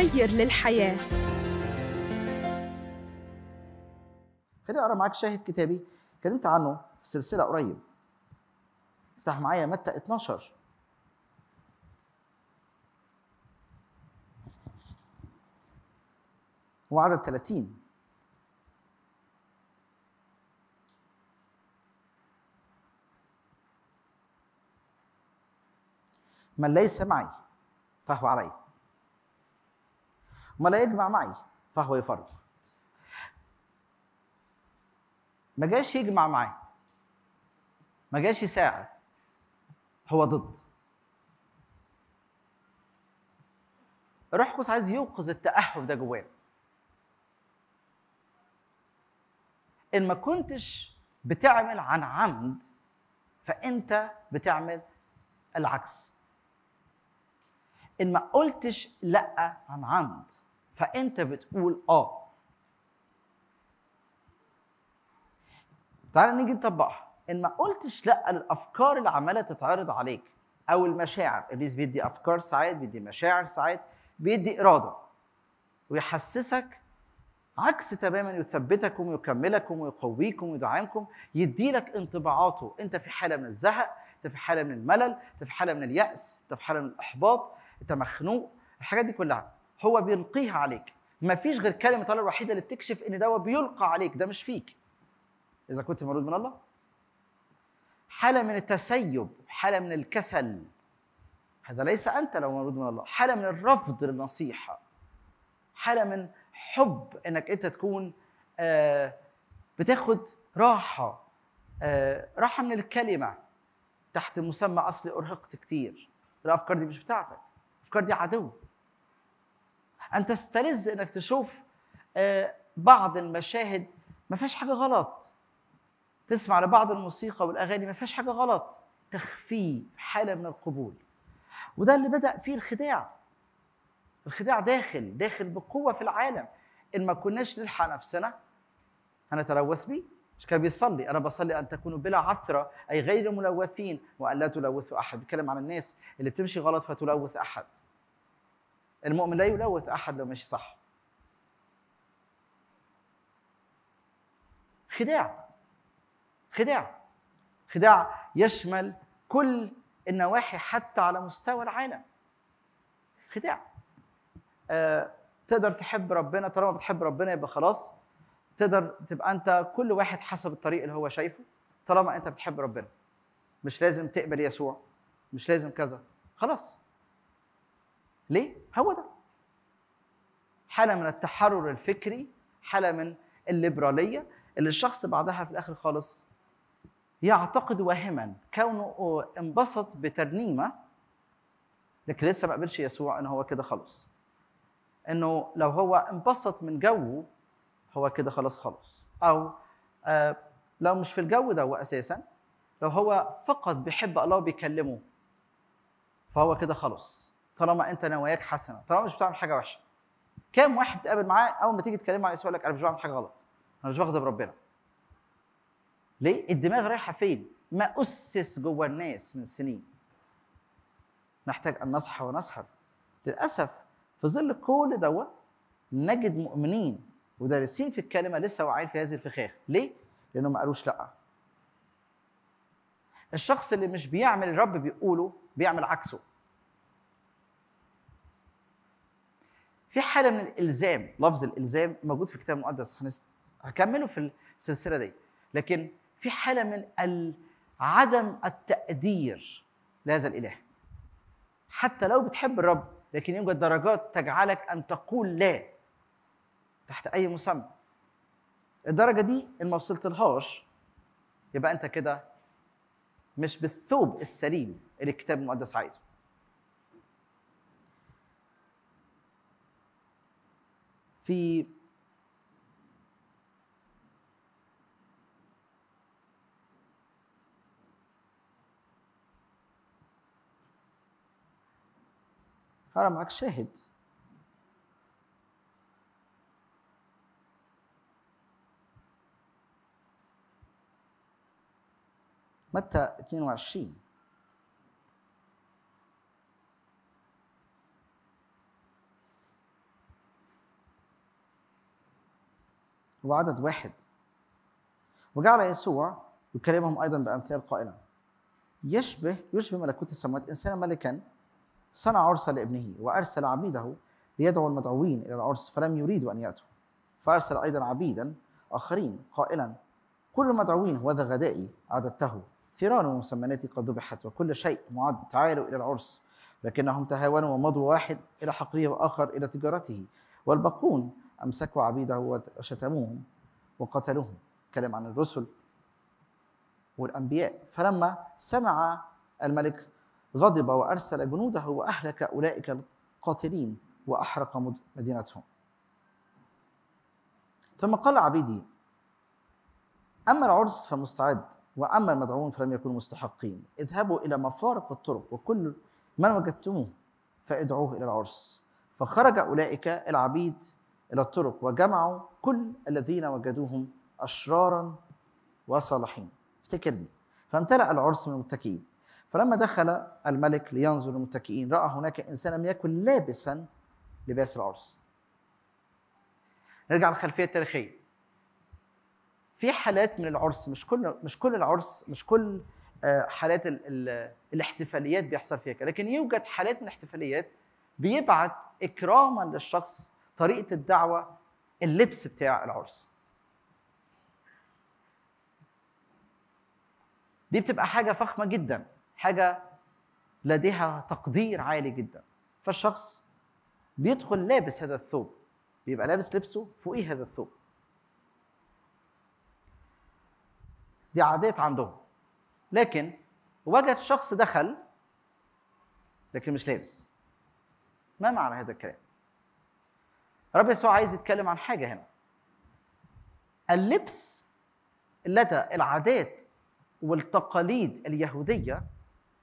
مغير للحياة خليني أقرأ معاك شاهد كتابي اتكلمت عنه في سلسلة قريب افتح معايا متى 12 وعدد 30 من ليس معي فهو علي ما لا يجمع معي فهو يفرق ما جاش يجمع معي ما جاش يساعد هو ضد روح القدس عايز يوقظ التأهب ده جواه ان ما كنتش بتعمل عن عمد فانت بتعمل العكس ان ما قلتش لا عن عمد فانت بتقول اه تعال نيجي نطبقها ان ما قلتش لا للافكار اللي عماله تتعرض عليك او المشاعر ابليس بيدي افكار ساعات بيدي مشاعر ساعات بيدي اراده ويحسسك عكس تماما يثبتكم ويكملكم ويقويكم ويدعمكم يدي لك انطباعاته انت في حاله من الزهق انت في حاله من الملل انت في حاله من الياس انت في حاله من الاحباط انت مخنوق الحاجات دي كلها هو بيلقيها عليك ما فيش غير كلمه الله الوحيده اللي بتكشف ان ده بيلقى عليك ده مش فيك اذا كنت مولود من الله حاله من التسيب حاله من الكسل هذا ليس انت لو مولود من الله حاله من الرفض للنصيحه حاله من حب انك انت تكون آه، بتاخد راحه آه، راحه من الكلمه تحت مسمى اصلي ارهقت كتير الافكار دي مش بتاعتك الافكار دي عدو ان تستلذ انك تشوف آه، بعض المشاهد ما فيهاش حاجه غلط تسمع لبعض الموسيقى والاغاني ما فيهاش حاجه غلط تخفيف حاله من القبول وده اللي بدا فيه الخداع الخداع داخل داخل بقوه في العالم ان ما كناش نلحق نفسنا هنتلوث بيه مش كان بيصلي انا بصلي ان تكونوا بلا عثره اي غير ملوثين وان لا تلوثوا احد بيتكلم عن الناس اللي بتمشي غلط فتلوث احد المؤمن لا يلوث احد لو مش صح خداع خداع خداع يشمل كل النواحي حتى على مستوى العالم خداع آه تقدر تحب ربنا طالما بتحب ربنا يبقى خلاص تقدر تبقى انت كل واحد حسب الطريق اللي هو شايفه طالما انت بتحب ربنا مش لازم تقبل يسوع مش لازم كذا خلاص ليه؟ هو ده حالة من التحرر الفكري حالة من الليبرالية اللي الشخص بعدها في الآخر خالص يعتقد واهما كونه انبسط بترنيمة لكن لسه ما قبلش يسوع ان هو كده خلص انه لو هو انبسط من جوه هو كده خلاص خلص او آه لو مش في الجو ده هو اساسا لو هو فقط بيحب الله بيكلمه فهو كده خلص طالما انت نواياك حسنه طالما مش بتعمل حاجه وحشه كام واحد بتقابل معاه اول ما تيجي تكلمه على يقول لك انا مش بعمل حاجه غلط انا مش بغضب ربنا ليه الدماغ رايحه فين ما اسس جوه الناس من سنين نحتاج ان نصحى ونسهر للاسف في ظل كل دوت نجد مؤمنين ودارسين في الكلمه لسه واعيين في هذه الفخاخ ليه لانهم ما قالوش لا الشخص اللي مش بيعمل الرب بيقوله بيعمل عكسه في حاله من الالزام لفظ الالزام موجود في الكتاب المقدس هكمله في السلسله دي لكن في حاله من عدم التقدير لهذا الاله حتى لو بتحب الرب لكن يوجد درجات تجعلك ان تقول لا تحت اي مسمى الدرجه دي ان ما وصلتلهاش يبقى انت كده مش بالثوب السليم اللي الكتاب المقدس عايزه في هرا معك شاهد متى 22 هو عدد واحد وجعل يسوع يكلمهم أيضا بأمثال قائلا يشبه يشبه ملكوت السماوات إنسانا ملكا صنع عرسا لابنه وأرسل عبيده ليدعو المدعوين إلى العرس فلم يريدوا أن يأتوا فأرسل أيضا عبيدا آخرين قائلا كل المدعوين وذا غدائي عددته ثيران ومسمناتي قد ذبحت وكل شيء معد تعالوا إلى العرس لكنهم تهاونوا ومضوا واحد إلى حقره وآخر إلى تجارته والباقون أمسكوا عبيده وشتموهم وقتلوهم كلام عن الرسل والأنبياء فلما سمع الملك غضب وأرسل جنوده وأهلك أولئك القاتلين وأحرق مدينتهم ثم قال عبيدي أما العرس فمستعد وأما المدعون فلم يكونوا مستحقين اذهبوا إلى مفارق الطرق وكل من وجدتموه فادعوه إلى العرس فخرج أولئك العبيد إلى الطرق وجمعوا كل الذين وجدوهم أشرارا وصالحين افتكر دي فامتلأ العرس من المتكئين فلما دخل الملك لينظر المتكئين رأى هناك إنسان لم يكن لابسا لباس العرس نرجع للخلفية التاريخية في حالات من العرس مش كل مش كل العرس مش كل آه، حالات الـ الـ الاحتفاليات بيحصل فيها لكن يوجد حالات من الاحتفاليات بيبعت اكراما للشخص طريقه الدعوه اللبس بتاع العرس دي بتبقى حاجه فخمه جدا حاجه لديها تقدير عالي جدا فالشخص بيدخل لابس هذا الثوب بيبقى لابس لبسه فوقيه هذا الثوب دي عادات عندهم لكن وجد شخص دخل لكن مش لابس ما معنى هذا الكلام رب يسوع عايز يتكلم عن حاجه هنا اللبس لدى العادات والتقاليد اليهوديه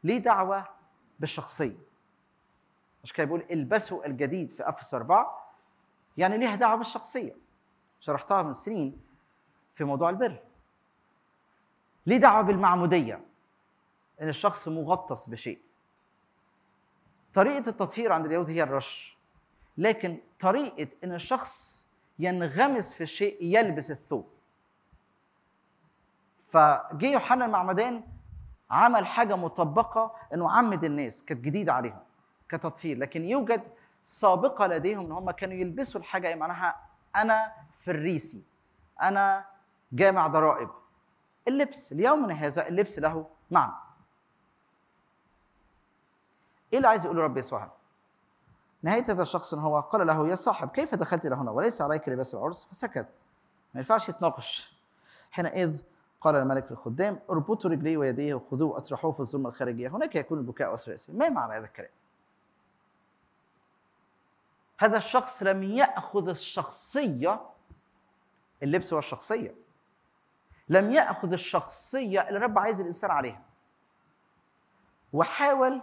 ليه دعوه بالشخصيه مش كده بيقول البسوا الجديد في افس 4 يعني ليها دعوه بالشخصيه شرحتها من سنين في موضوع البر ليه دعوه بالمعموديه ان الشخص مغطس بشيء طريقه التطهير عند اليهود هي الرش لكن طريقه ان الشخص ينغمس في الشيء يلبس الثوب فجه يوحنا المعمدان عمل حاجه مطبقه انه عمد الناس كانت جديده عليهم كتطهير لكن يوجد سابقه لديهم ان هم كانوا يلبسوا الحاجه يعني معناها انا فريسي انا جامع ضرائب اللبس ليومنا هذا اللبس له معنى ايه اللي عايز يقوله رب يسوع نهاية هذا الشخص هو قال له يا صاحب كيف دخلت إلى هنا وليس عليك لباس العرس فسكت ما ينفعش يتناقش حينئذ قال الملك للخدام اربطوا رجليه ويديه وخذوه واطرحوه في الظلمة الخارجية هناك يكون البكاء والسلاسل ما معنى هذا الكلام هذا الشخص لم يأخذ الشخصية اللبس هو الشخصية لم يأخذ الشخصية اللي الرب عايز الإنسان عليها وحاول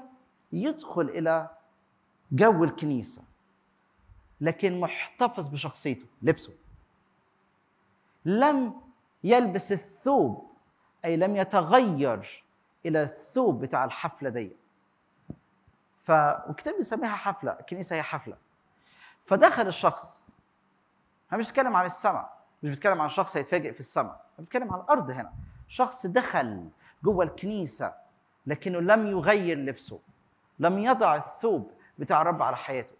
يدخل إلى جو الكنيسه لكن محتفظ بشخصيته لبسه لم يلبس الثوب اي لم يتغير الى الثوب بتاع الحفله دي ف والكتاب بيسميها حفله الكنيسه هي حفله فدخل الشخص انا مش بتكلم عن السماء مش بتكلم عن شخص هيتفاجئ في السماء انا بتكلم عن الارض هنا شخص دخل جوه الكنيسه لكنه لم يغير لبسه لم يضع الثوب بتاع الرب على حياته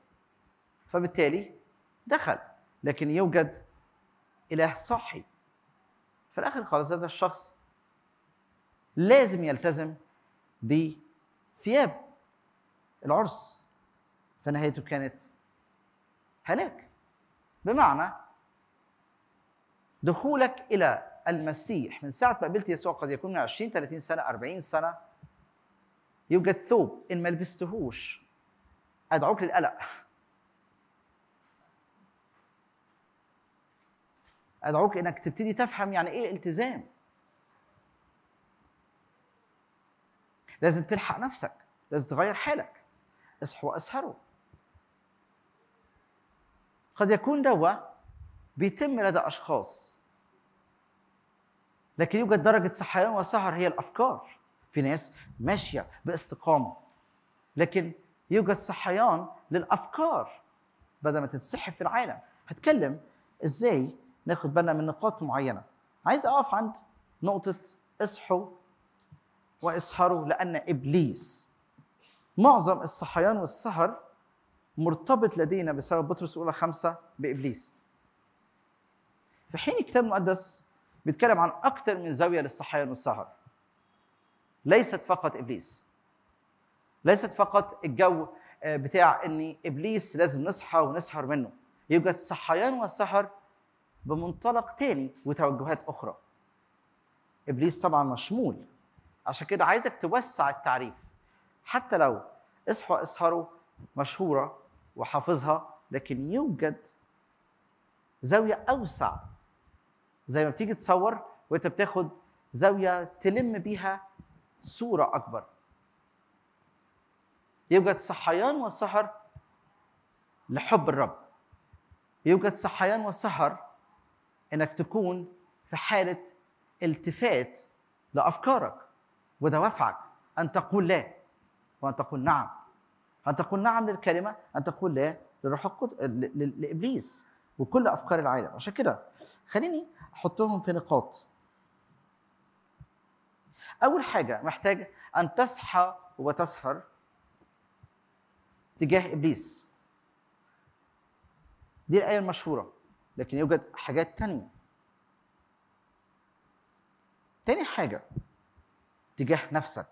فبالتالي دخل لكن يوجد اله صحي في الاخر خالص هذا الشخص لازم يلتزم بثياب العرس فنهايته كانت هلاك بمعنى دخولك الى المسيح من ساعه ما قبلت يسوع قد يكون من 20 30 سنه 40 سنه يوجد ثوب ان ما لبستهوش أدعوك للقلق أدعوك إنك تبتدي تفهم يعني إيه التزام لازم تلحق نفسك لازم تغير حالك اصحوا واسهروا قد يكون دواء بيتم لدى أشخاص لكن يوجد درجة صحيان وسهر هي الأفكار في ناس ماشية باستقامة لكن يوجد صحيان للافكار بدل ما تتسحب في العالم هتكلم ازاي ناخد بالنا من نقاط معينه عايز اقف عند نقطه اصحوا واسهروا لان ابليس معظم الصحيان والسهر مرتبط لدينا بسبب بطرس الاولى خمسة بابليس في حين الكتاب المقدس بيتكلم عن اكثر من زاويه للصحيان والسهر ليست فقط ابليس ليست فقط الجو آه، بتاع ان ابليس لازم نصحى ونسحر منه يوجد الصحيان والسحر بمنطلق تاني وتوجهات اخرى ابليس طبعا مشمول عشان كده عايزك توسع التعريف حتى لو اصحوا اسهروا مشهوره وحافظها لكن يوجد زاويه اوسع زي ما بتيجي تصور وانت بتاخد زاويه تلم بيها صوره اكبر يبقى صحيان وسهر لحب الرب يبقى صحيان وسهر انك تكون في حاله التفات لافكارك ودوافعك ان تقول لا وان تقول نعم ان تقول نعم للكلمه ان تقول لا للروح القدس لابليس وكل افكار العالم عشان كده خليني احطهم في نقاط اول حاجه محتاج ان تصحى وتسهر تجاه ابليس دي الايه المشهوره لكن يوجد حاجات تانية تاني حاجه تجاه نفسك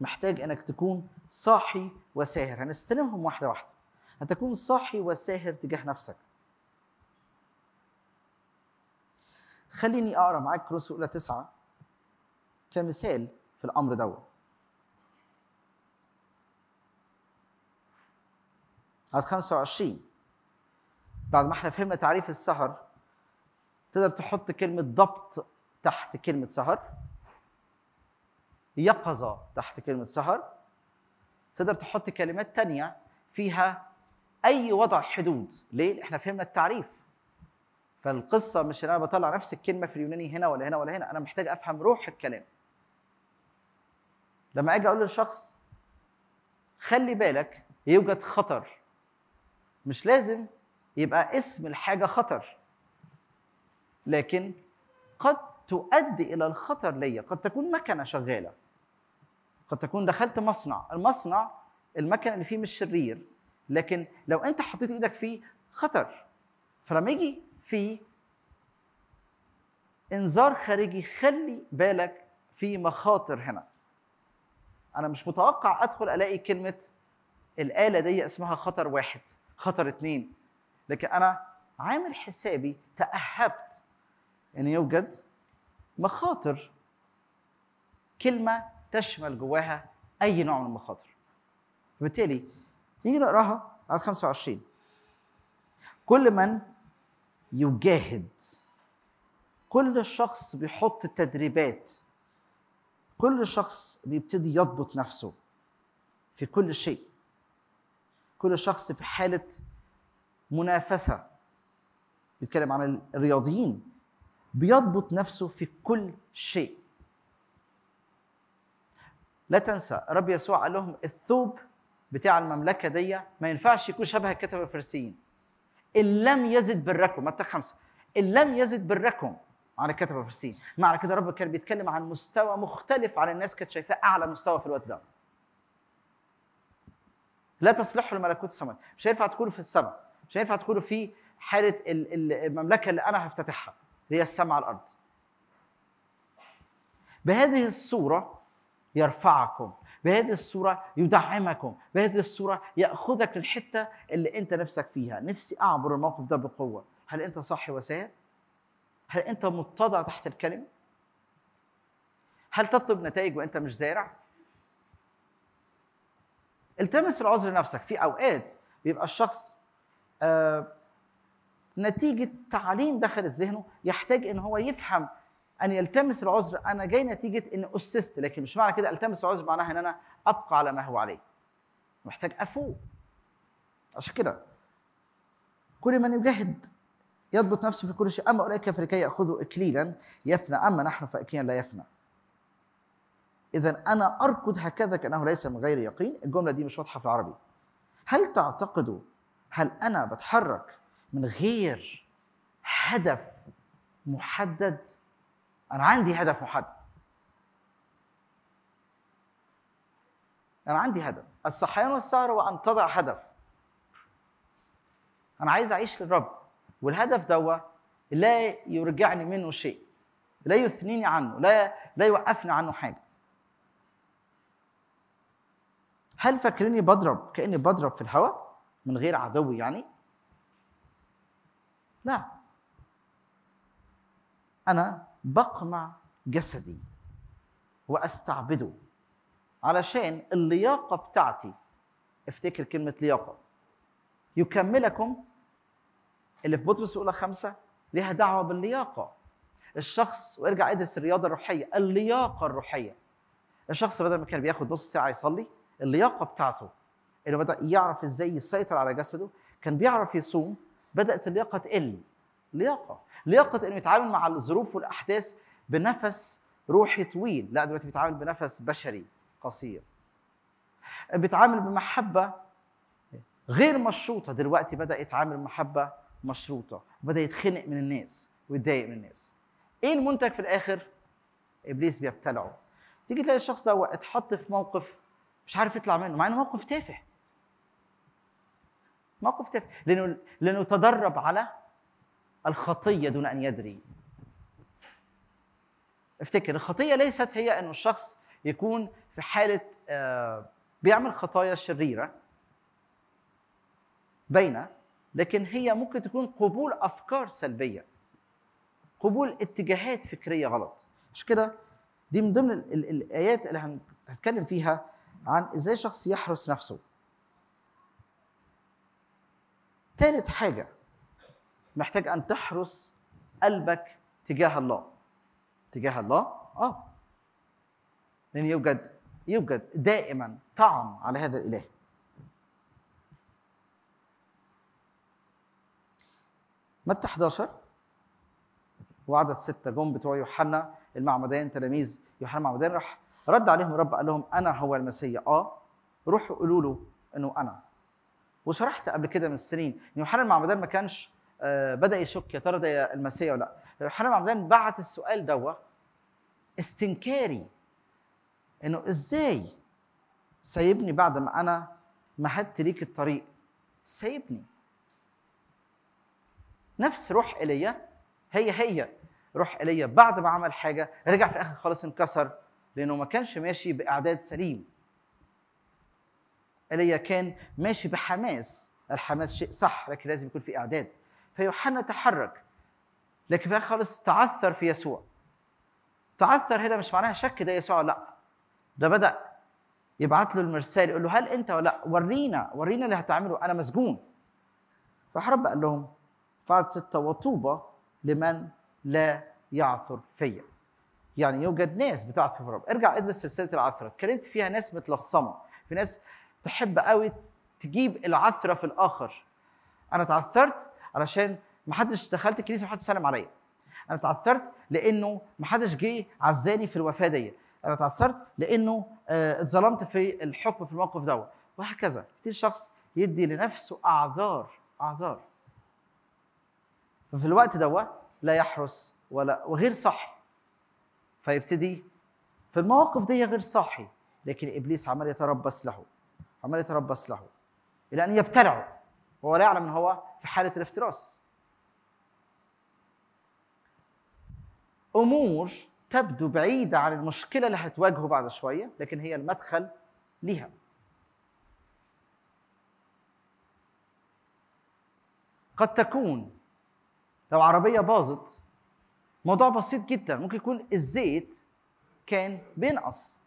محتاج انك تكون صاحي وساهر هنستلمهم واحده واحده هتكون صاحي وساهر تجاه نفسك خليني اقرا معاك كروس اولى تسعه كمثال في الامر دوت على 25 بعد ما احنا فهمنا تعريف السهر تقدر تحط كلمة ضبط تحت كلمة سهر يقظة تحت كلمة سهر تقدر تحط كلمات تانية فيها أي وضع حدود ليه؟ احنا فهمنا التعريف فالقصة مش أنا بطلع نفس الكلمة في اليوناني هنا ولا هنا ولا هنا أنا محتاج أفهم روح الكلام لما أجي أقول للشخص خلي بالك يوجد خطر مش لازم يبقى اسم الحاجه خطر لكن قد تؤدي الى الخطر ليا قد تكون مكنه شغاله قد تكون دخلت مصنع المصنع المكن اللي فيه مش شرير لكن لو انت حطيت ايدك فيه خطر فلما يجي فيه انذار خارجي خلي بالك في مخاطر هنا انا مش متوقع ادخل الاقي كلمه الاله دي اسمها خطر واحد خطر اثنين لكن انا عامل حسابي تاهبت ان يعني يوجد مخاطر كلمه تشمل جواها اي نوع من المخاطر فبالتالي نيجي نقراها على 25 كل من يجاهد كل شخص بيحط تدريبات كل شخص بيبتدي يضبط نفسه في كل شيء كل شخص في حاله منافسه بيتكلم عن الرياضيين بيضبط نفسه في كل شيء لا تنسى رب يسوع قال لهم الثوب بتاع المملكه دي ما ينفعش يكون شبه كتب الفارسيين ان لم يزد بركم متى خمسه ان لم يزد بركم عن كتب الفارسيين معنى كده رب كان بيتكلم عن مستوى مختلف عن الناس كانت شايفاه اعلى مستوى في الوقت ده لا تصلح الملكوت السماء مش هينفع تكونوا في السماء مش هينفع تكونوا في حاله المملكه اللي انا هفتتحها اللي هي السماء على الارض بهذه الصوره يرفعكم بهذه الصورة يدعمكم بهذه الصورة يأخذك للحتة اللي أنت نفسك فيها نفسي أعبر الموقف ده بقوة هل أنت صاحي وسائر؟ هل أنت متضع تحت الكلمة؟ هل تطلب نتائج وأنت مش زارع؟ التمس العذر لنفسك في اوقات بيبقى الشخص آه، نتيجه تعليم دخلت ذهنه يحتاج ان هو يفهم ان يلتمس العذر انا جاي نتيجه ان اسست لكن مش معنى كده التمس العذر معناها ان انا ابقى على ما هو عليه محتاج افوق عشان كده كل من يجاهد يضبط نفسه في كل شيء اما اولئك فلكي ياخذوا اكليلا يفنى اما نحن فاكليا لا يفنى إذا أنا أركض هكذا كأنه ليس من غير يقين الجملة دي مش واضحة في العربي هل تعتقدوا هل أنا بتحرك من غير هدف محدد أنا عندي هدف محدد أنا عندي هدف الصحيان والسهر وأن تضع هدف أنا عايز أعيش للرب والهدف دوا لا يرجعني منه شيء لا يثنيني عنه لا لا يوقفني عنه حاجه هل فاكرني بضرب كاني بضرب في الهواء من غير عدو يعني لا انا بقمع جسدي واستعبده علشان اللياقه بتاعتي افتكر كلمه لياقه يكملكم اللي في بطرس الاولى خمسه ليها دعوه باللياقه الشخص وارجع ادرس الرياضه الروحيه اللياقه الروحيه الشخص بدل ما كان بياخد نص ساعه يصلي اللياقه بتاعته انه بدا يعرف ازاي يسيطر على جسده كان بيعرف يصوم بدات اللياقه تقل لياقه لياقه انه يتعامل مع الظروف والاحداث بنفس روحي طويل لا دلوقتي بيتعامل بنفس بشري قصير بيتعامل بمحبه غير مشروطه دلوقتي بدا يتعامل بمحبه مشروطه وبدا يتخنق من الناس ويتضايق من الناس ايه المنتج في الاخر ابليس بيبتلعه تيجي تلاقي الشخص ده اتحط في موقف مش عارف يطلع منه مع انه موقف تافه موقف تافه لانه لانه تدرب على الخطيه دون ان يدري افتكر الخطيه ليست هي انه الشخص يكون في حاله آه، بيعمل خطايا شريره باينه لكن هي ممكن تكون قبول افكار سلبيه قبول اتجاهات فكريه غلط مش كده دي من ضمن الايات اللي هنتكلم فيها عن ازاي شخص يحرس نفسه تالت حاجة محتاج أن تحرس قلبك تجاه الله تجاه الله آه لأن يوجد يوجد دائما طعن على هذا الإله متى 11 وعدد ستة جم بتوع يوحنا المعمدان تلاميذ يوحنا المعمدان راح رد عليهم الرب قال لهم انا هو المسيح اه روحوا قولوا له انه انا وشرحت قبل كده من السنين ان يوحنا المعمدان ما كانش آه، بدا يشك يا ترى ده المسيح ولا لا يوحنا المعمدان بعت السؤال دوت استنكاري انه ازاي سايبني بعد ما انا مهدت ليك الطريق سايبني نفس روح ايليا هي هي روح ايليا بعد ما عمل حاجه رجع في الاخر خالص انكسر لأنه ما كانش ماشي بإعداد سليم ايليا كان ماشي بحماس الحماس شيء صح لكن لازم يكون في إعداد فيوحنا تحرك لكن في خالص تعثر في يسوع تعثر هنا مش معناها شك ده يسوع لا ده بدأ يبعت له المرسال يقول له هل أنت ولا لا ورينا ورينا اللي هتعمله أنا مسجون راح رب قال لهم فعد ستة وطوبة لمن لا يعثر فيا يعني يوجد ناس في الرب ارجع ادرس سلسله العثره اتكلمت فيها ناس متلصمه في ناس تحب قوي تجيب العثره في الاخر انا تعثرت علشان ما حدش دخلت الكنيسه ما حدش سلم عليا انا تعثرت لانه ما حدش جه عزاني في الوفاه دي انا تعثرت لانه آه، اتظلمت في الحكم في الموقف دوت وهكذا كتير شخص يدي لنفسه اعذار اعذار ففي الوقت دوت لا يحرس ولا وغير صح فيبتدي في المواقف دي غير صاحي لكن ابليس عمال يتربص له عمال يتربص له الى ان يبتلعه وهو لا يعلم ان هو في حاله الافتراس امور تبدو بعيده عن المشكله اللي هتواجهه بعد شويه لكن هي المدخل ليها قد تكون لو عربيه باظت موضوع بسيط جدا ممكن يكون الزيت كان بينقص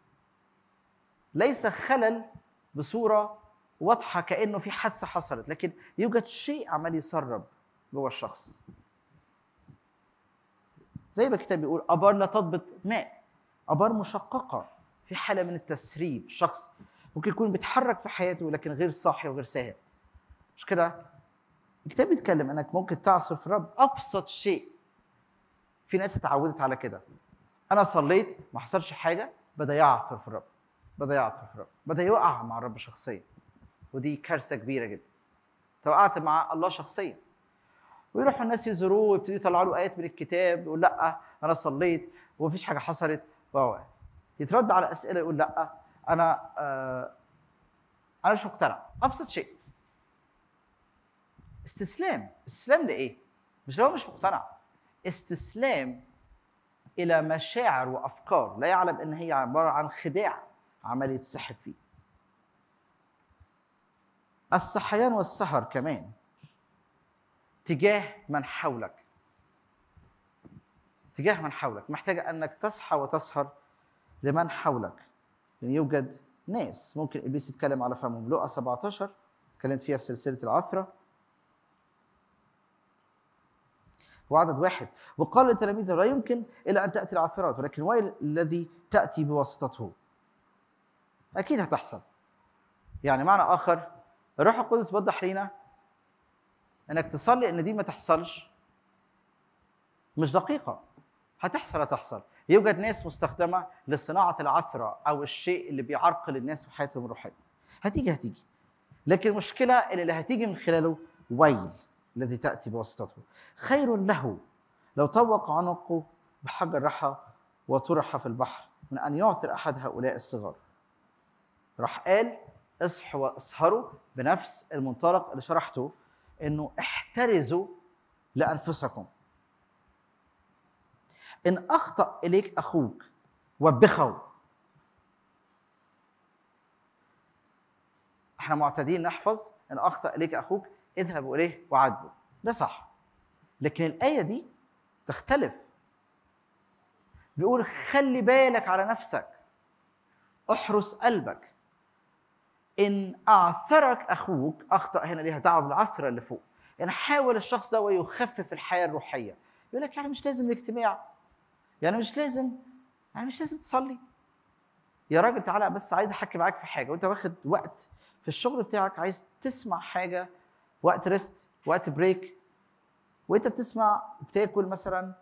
ليس خلل بصوره واضحه كانه في حادثه حصلت لكن يوجد شيء عمال يسرب جوه الشخص زي ما الكتاب بيقول ابار لا تضبط ماء ابار مشققه في حاله من التسريب شخص ممكن يكون بيتحرك في حياته لكن غير صاحي وغير ساهل مش كده الكتاب بيتكلم انك ممكن تعصف رب ابسط شيء في ناس اتعودت على كده انا صليت ما حصلش حاجه بدا يعثر في الرب بدا يعثر في الرب بدا يقع مع الرب شخصيا ودي كارثه كبيره جدا توقعت مع الله شخصيا ويروحوا الناس يزوروه ويبتدوا يطلعوا له ايات من الكتاب يقول لا انا صليت ومفيش حاجه حصلت و يترد على اسئله يقول لا انا آه انا مش مقتنع ابسط شيء استسلام استسلام لايه مش لو مش مقتنع استسلام الى مشاعر وافكار لا يعلم ان هي عباره عن خداع عمليه سحر فيه الصحيان والسهر كمان تجاه من حولك تجاه من حولك محتاجة أنك تصحى وتسهر لمن حولك لأن يوجد ناس ممكن إبليس يتكلم على فمهم لقى 17 اتكلمت فيها في سلسلة العثرة هو عدد واحد وقال لتلاميذه لا يمكن إلا أن تأتي العثرات ولكن ويل الذي تأتي بواسطته أكيد هتحصل يعني معنى آخر الروح القدس بوضح لينا انك تصلي ان دي ما تحصلش مش دقيقه هتحصل هتحصل يوجد ناس مستخدمه لصناعه العثره او الشيء اللي بيعرقل الناس في حياتهم الروحيه هتيجي هتيجي لكن المشكله اللي هتيجي من خلاله ويل الذي تأتي بواسطته خير له لو طوق عنقه بحجر رحى وطرح في البحر من أن يعثر أحد هؤلاء الصغار راح قال اصحوا واسهروا بنفس المنطلق اللي شرحته انه احترزوا لانفسكم ان اخطا اليك اخوك وبخوا احنا معتادين نحفظ ان اخطا اليك اخوك اذهبوا اليه وعاتبوا ده صح لكن الايه دي تختلف بيقول خلي بالك على نفسك احرس قلبك ان اعثرك اخوك اخطا هنا ليها دعوه بالعثره اللي فوق يعني حاول الشخص ده ويخفف الحياه الروحيه يقول لك يعني مش لازم الاجتماع يعني مش لازم يعني مش لازم تصلي يا راجل تعالى بس عايز احكي معاك في حاجه وانت واخد وقت في الشغل بتاعك عايز تسمع حاجه وقت ريست وقت بريك وانت بتسمع بتاكل مثلا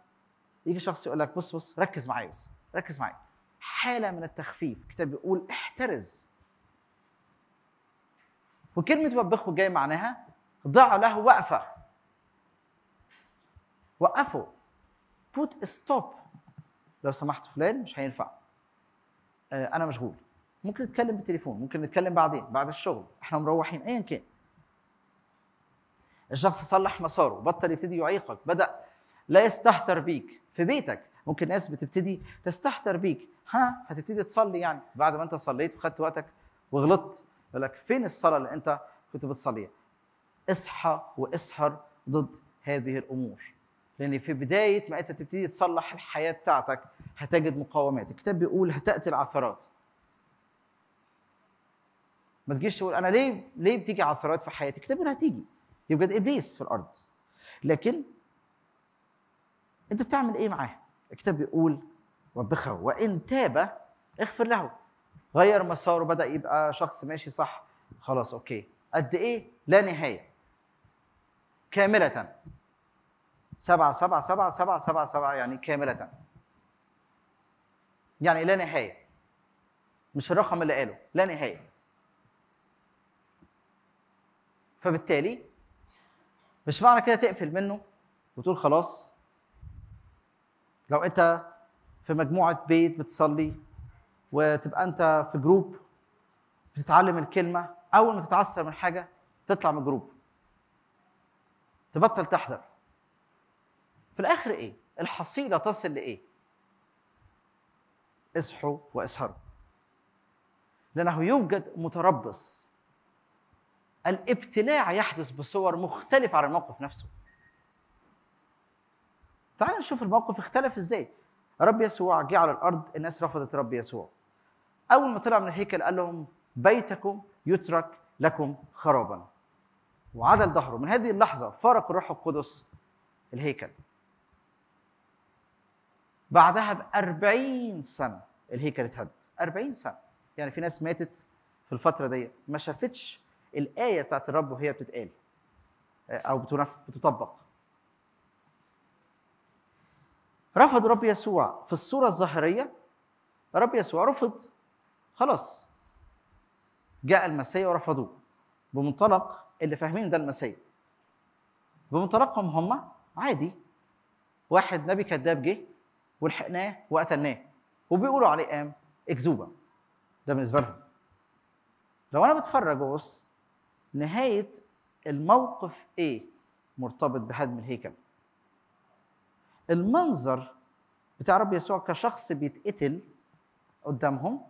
يجي شخص يقول لك بص بص ركز معايا بس ركز معايا حاله من التخفيف الكتاب بيقول احترز وكلمه وبخه جاي معناها ضع له وقفه وقفه put ستوب stop لو سمحت فلان مش هينفع آه، انا مشغول ممكن نتكلم بالتليفون ممكن نتكلم بعدين بعد الشغل احنا مروحين ايا كان الشخص صلح مساره بطل يبتدي يعيقك بدا لا يستهتر بيك في بيتك ممكن ناس بتبتدي تستهتر بيك ها هتبتدي تصلي يعني بعد ما انت صليت وخدت وقتك وغلطت يقول لك فين الصلاه اللي انت كنت بتصليها اصحى واسهر ضد هذه الامور لان في بدايه ما انت تبتدي تصلح الحياه بتاعتك هتجد مقاومات الكتاب بيقول هتاتي العثرات ما تجيش تقول انا ليه ليه بتيجي عثرات في حياتي الكتاب بيقول هتيجي يوجد ابليس في الارض لكن انت بتعمل ايه معاه الكتاب بيقول وبخه وان تاب اغفر له غير مساره بدا يبقى شخص ماشي صح خلاص اوكي قد ايه لا نهايه كامله سبعة سبعة سبعة سبعة سبعة سبعة يعني كاملة يعني لا نهاية مش الرقم اللي قاله لا نهاية فبالتالي مش معنى كده تقفل منه وتقول خلاص لو انت في مجموعه بيت بتصلي وتبقى انت في جروب بتتعلم الكلمه اول ما تتعثر من حاجه تطلع من الجروب تبطل تحضر في الاخر ايه الحصيله تصل لايه اصحوا واسهروا لانه يوجد متربص الابتلاع يحدث بصور مختلفة عن الموقف نفسه تعال نشوف الموقف اختلف ازاي رب يسوع جه على الارض الناس رفضت رب يسوع اول ما طلع من الهيكل قال لهم بيتكم يترك لكم خرابا وعدل ظهره من هذه اللحظه فارق الروح القدس الهيكل بعدها ب 40 سنه الهيكل اتهد 40 سنه يعني في ناس ماتت في الفتره دي ما شافتش الايه بتاعت الرب وهي بتتقال آه، او بتنف بتطبق رفض رب يسوع في الصوره الظاهريه رب يسوع رفض خلاص جاء المسيح ورفضوه بمنطلق اللي فاهمين ده المسيح بمنطلقهم هم عادي واحد نبي كذاب جه ولحقناه وقتلناه وبيقولوا عليه قام اكذوبه ده بالنسبه لهم لو انا بتفرج وابص نهاية الموقف ايه مرتبط بهدم الهيكل المنظر بتاع رب يسوع كشخص بيتقتل قدامهم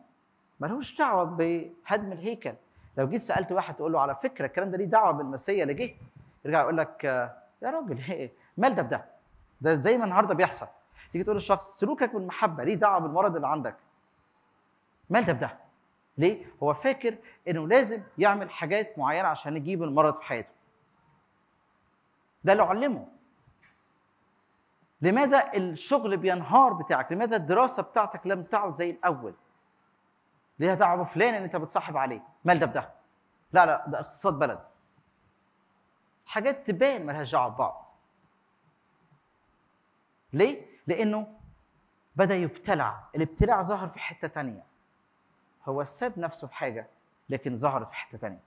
ملوش دعوة بهدم الهيكل لو جيت سألت واحد تقول له على فكرة الكلام ده ليه دعوة بالمسيا اللي جه يرجع يقول لك يا راجل مال ده بده ده زي ما النهارده بيحصل تيجي تقول للشخص سلوكك بالمحبة ليه دعوة بالمرض اللي عندك مال ده بده ليه؟ هو فاكر انه لازم يعمل حاجات معينه عشان يجيب المرض في حياته. ده اللي علمه. لماذا الشغل بينهار بتاعك؟ لماذا الدراسه بتاعتك لم تعد زي الاول؟ ليها دعوه بفلان اللي انت بتصاحب عليه، مال ده بده. لا لا ده اقتصاد بلد. حاجات تبان مالهاش دعوه ببعض. ليه؟ لانه بدا يبتلع، الابتلاع ظهر في حته تانيه. هو ساب نفسه في حاجه لكن ظهرت في حته تانية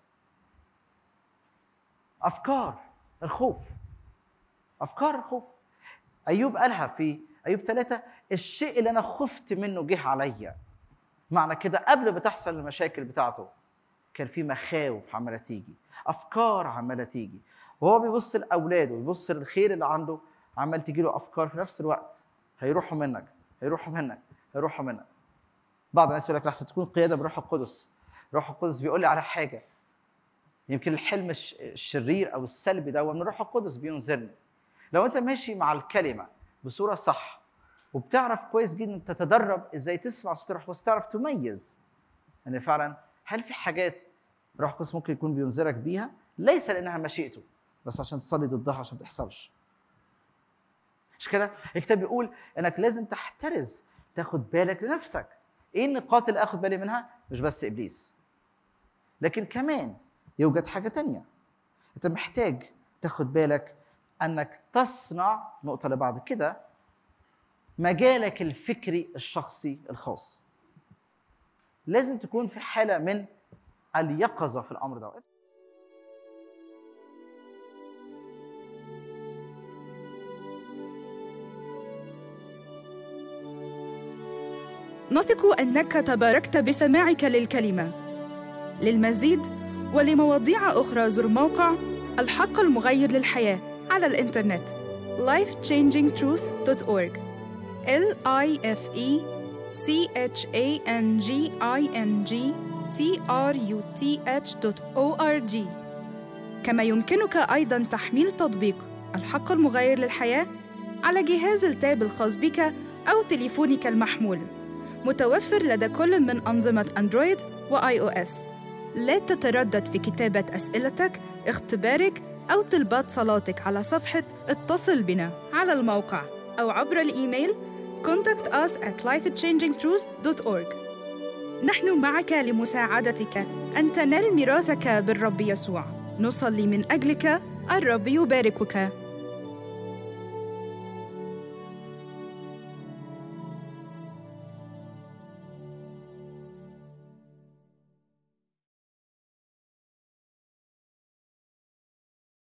افكار الخوف افكار الخوف ايوب قالها في ايوب ثلاثة الشيء اللي انا خفت منه جه عليا معنى كده قبل ما تحصل المشاكل بتاعته كان في مخاوف عماله تيجي افكار عماله تيجي وهو بيبص لاولاده بيبص للخير اللي عنده عمال له افكار في نفس الوقت هيروحوا منك هيروحوا منك هيروحوا منك بعض الناس يقول لك لحظه تكون قياده بروح القدس روح القدس بيقول لي على حاجه يمكن الحلم الشرير او السلبي ده من روح القدس بينذرني لو انت ماشي مع الكلمه بصوره صح وبتعرف كويس جدا تتدرب ازاي تسمع صوت الروح القدس تعرف تميز ان يعني فعلا هل في حاجات روح القدس ممكن يكون بينذرك بيها ليس لانها مشيئته بس عشان تصلي ضدها عشان ما تحصلش مش كده الكتاب بيقول انك لازم تحترز تاخد بالك لنفسك ايه النقاط اللي اخد بالي منها مش بس ابليس لكن كمان يوجد حاجه تانية انت محتاج تاخد بالك انك تصنع نقطه لبعض كده مجالك الفكري الشخصي الخاص لازم تكون في حاله من اليقظه في الامر ده نثق أنك تباركت بسماعك للكلمة للمزيد ولمواضيع أخرى زر موقع الحق المغير للحياة على الإنترنت lifechangingtruth.org l i f e c h a n g i n g t r u t h o r g كما يمكنك أيضا تحميل تطبيق الحق المغير للحياة على جهاز التاب الخاص بك أو تليفونك المحمول متوفر لدى كل من أنظمة أندرويد وآي أو إس لا تتردد في كتابة أسئلتك، اختبارك، أو طلبات صلاتك على صفحة اتصل بنا على الموقع أو عبر الإيميل contact us at lifechangingtruth.org نحن معك لمساعدتك أن تنال ميراثك بالرب يسوع نصلي من أجلك الرب يباركك